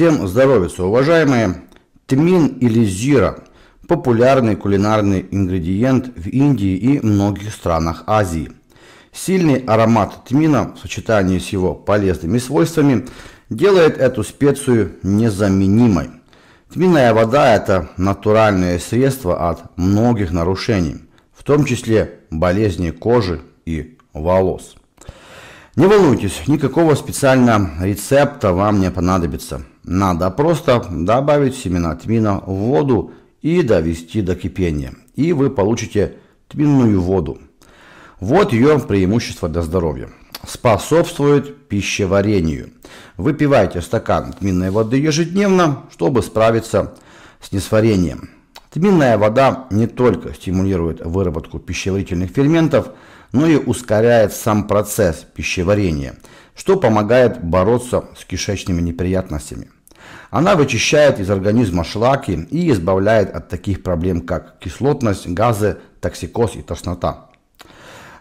Всем здоровья, уважаемые! Тмин или зира – популярный кулинарный ингредиент в Индии и многих странах Азии. Сильный аромат тмина в сочетании с его полезными свойствами делает эту специю незаменимой. Тминная вода – это натуральное средство от многих нарушений, в том числе болезни кожи и волос. Не волнуйтесь, никакого специального рецепта вам не понадобится. Надо просто добавить семена тмина в воду и довести до кипения. И вы получите тминную воду. Вот ее преимущество для здоровья. Способствует пищеварению. Выпивайте стакан тминной воды ежедневно, чтобы справиться с несварением. Тминная вода не только стимулирует выработку пищеварительных ферментов – но и ускоряет сам процесс пищеварения, что помогает бороться с кишечными неприятностями. Она вычищает из организма шлаки и избавляет от таких проблем, как кислотность, газы, токсикоз и тошнота.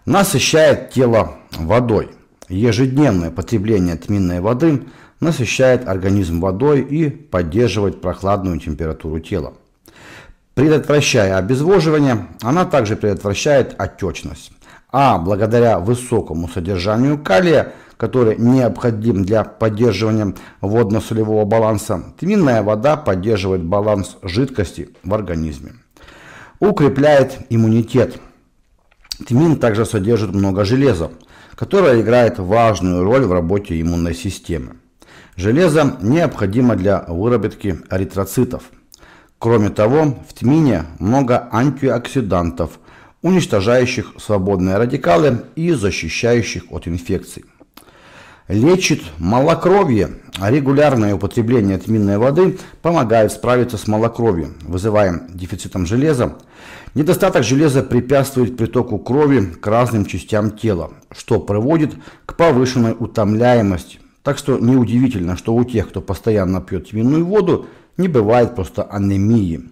Насыщает тело водой. Ежедневное потребление тминной воды насыщает организм водой и поддерживает прохладную температуру тела. Предотвращая обезвоживание, она также предотвращает отечность а благодаря высокому содержанию калия, который необходим для поддерживания водно-солевого баланса, тминная вода поддерживает баланс жидкости в организме. Укрепляет иммунитет. Тмин также содержит много железа, которое играет важную роль в работе иммунной системы. Железо необходимо для выработки эритроцитов. Кроме того, в тмине много антиоксидантов – уничтожающих свободные радикалы и защищающих от инфекций. Лечит малокровие. Регулярное употребление тминной воды помогает справиться с малокровием, вызываем дефицитом железа. Недостаток железа препятствует притоку крови к разным частям тела, что приводит к повышенной утомляемости. Так что неудивительно, что у тех, кто постоянно пьет тминную воду, не бывает просто анемии.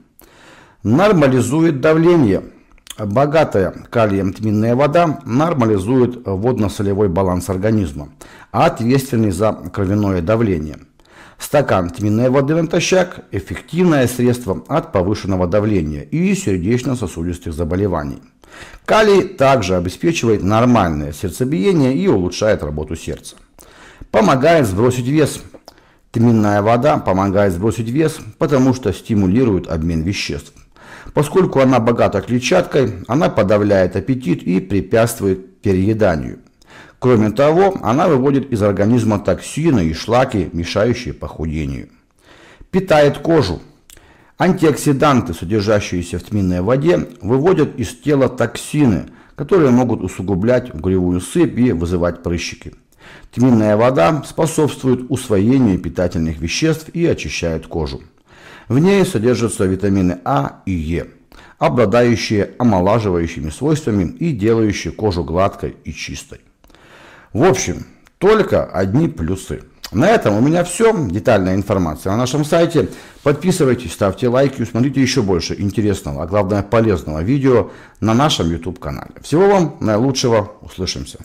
Нормализует давление – Богатая калием тминная вода нормализует водно-солевой баланс организма, а ответственный за кровяное давление. Стакан тминной воды натощак – эффективное средство от повышенного давления и сердечно-сосудистых заболеваний. Калий также обеспечивает нормальное сердцебиение и улучшает работу сердца. Помогает сбросить вес. Тминная вода помогает сбросить вес, потому что стимулирует обмен веществ. Поскольку она богата клетчаткой, она подавляет аппетит и препятствует перееданию. Кроме того, она выводит из организма токсины и шлаки, мешающие похудению. Питает кожу. Антиоксиданты, содержащиеся в тминной воде, выводят из тела токсины, которые могут усугублять угревую сыпь и вызывать прыщики. Тминная вода способствует усвоению питательных веществ и очищает кожу. В ней содержатся витамины А и Е, обладающие омолаживающими свойствами и делающие кожу гладкой и чистой. В общем, только одни плюсы. На этом у меня все. Детальная информация на нашем сайте. Подписывайтесь, ставьте лайки и смотрите еще больше интересного, а главное полезного видео на нашем YouTube-канале. Всего вам наилучшего. Услышимся.